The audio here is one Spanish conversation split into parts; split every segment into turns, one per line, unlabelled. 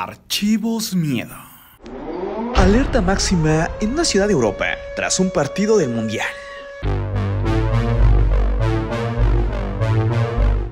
Archivos Miedo. Alerta máxima en una ciudad de Europa tras un partido del Mundial.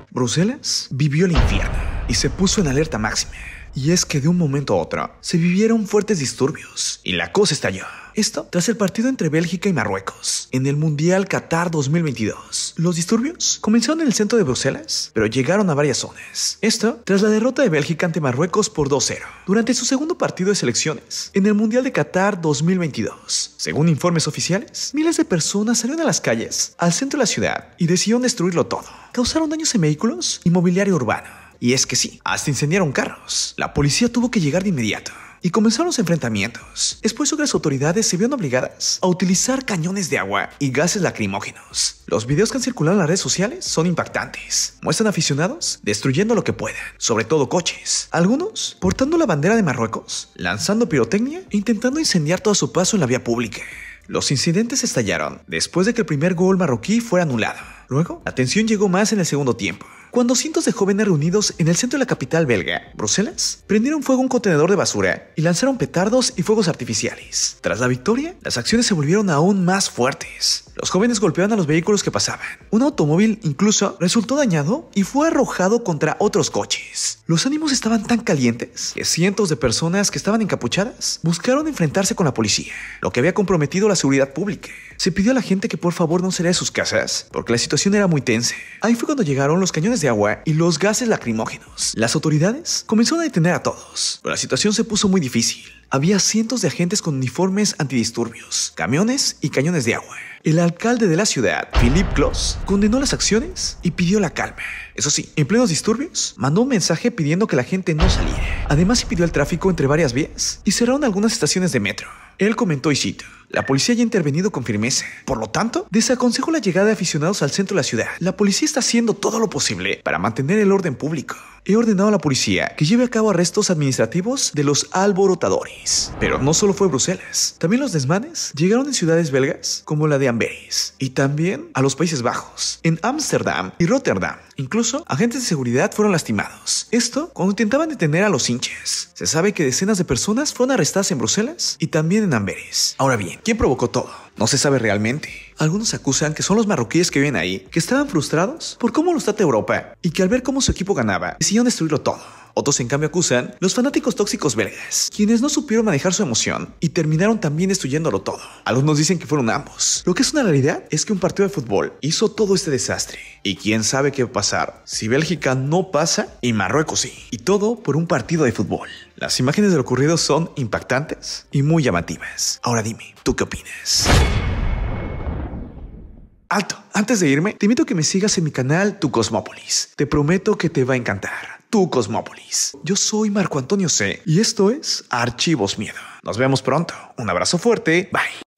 Bruselas vivió el infierno y se puso en alerta máxima y es que de un momento a otro se vivieron fuertes disturbios y la cosa estalló. Esto tras el partido entre Bélgica y Marruecos en el Mundial Qatar 2022. Los disturbios comenzaron en el centro de Bruselas, pero llegaron a varias zonas. Esto tras la derrota de Bélgica ante Marruecos por 2-0 durante su segundo partido de selecciones en el Mundial de Qatar 2022. Según informes oficiales, miles de personas salieron a las calles al centro de la ciudad y decidieron destruirlo todo. Causaron daños en vehículos y mobiliario urbano y es que sí, hasta incendiaron carros. La policía tuvo que llegar de inmediato y comenzaron los enfrentamientos. Es por que las autoridades se vieron obligadas a utilizar cañones de agua y gases lacrimógenos. Los videos que han circulado en las redes sociales son impactantes. Muestran aficionados destruyendo lo que puedan, sobre todo coches. Algunos portando la bandera de Marruecos, lanzando pirotecnia e intentando incendiar todo su paso en la vía pública. Los incidentes estallaron después de que el primer gol marroquí fuera anulado. Luego, la tensión llegó más en el segundo tiempo cuando cientos de jóvenes reunidos en el centro de la capital belga, Bruselas, prendieron fuego a un contenedor de basura y lanzaron petardos y fuegos artificiales. Tras la victoria, las acciones se volvieron aún más fuertes. Los jóvenes golpeaban a los vehículos que pasaban. Un automóvil incluso resultó dañado y fue arrojado contra otros coches. Los ánimos estaban tan calientes que cientos de personas que estaban encapuchadas buscaron enfrentarse con la policía, lo que había comprometido la seguridad pública. Se pidió a la gente que por favor no saliera de sus casas porque la situación era muy tensa. Ahí fue cuando llegaron los cañones de agua y los gases lacrimógenos. Las autoridades comenzaron a detener a todos, pero la situación se puso muy difícil. Había cientos de agentes con uniformes antidisturbios, camiones y cañones de agua. El alcalde de la ciudad, Philip Kloss, condenó las acciones y pidió la calma. Eso sí, en plenos disturbios, mandó un mensaje pidiendo que la gente no saliera. Además, impidió el tráfico entre varias vías y cerraron algunas estaciones de metro. Él comentó y cito, la policía ya ha intervenido con firmeza. Por lo tanto, desaconsejo la llegada de aficionados al centro de la ciudad. La policía está haciendo todo lo posible para mantener el orden público. He ordenado a la policía que lleve a cabo arrestos administrativos de los alborotadores. Pero no solo fue Bruselas, también los desmanes llegaron en ciudades belgas como la de Amberes y también a los Países Bajos, en Ámsterdam y Rotterdam. Incluso agentes de seguridad fueron lastimados. Esto cuando intentaban detener a los hinches. Se sabe que decenas de personas fueron arrestadas en Bruselas y también en Amberes. Ahora bien, ¿Quién provocó todo? No se sabe realmente. Algunos acusan que son los marroquíes que viven ahí, que estaban frustrados por cómo los trata Europa y que al ver cómo su equipo ganaba, decidieron destruirlo todo. Otros en cambio acusan los fanáticos tóxicos belgas, quienes no supieron manejar su emoción y terminaron también destruyéndolo todo. Algunos dicen que fueron ambos. Lo que es una realidad es que un partido de fútbol hizo todo este desastre. Y quién sabe qué va a pasar si Bélgica no pasa y Marruecos sí. Y todo por un partido de fútbol. Las imágenes de lo ocurrido son impactantes y muy llamativas. Ahora dime, ¿tú qué opinas? Alto, antes de irme, te invito a que me sigas en mi canal Tu Cosmópolis. Te prometo que te va a encantar. Tu Cosmópolis. Yo soy Marco Antonio C. y esto es Archivos Miedo. Nos vemos pronto. Un abrazo fuerte. Bye.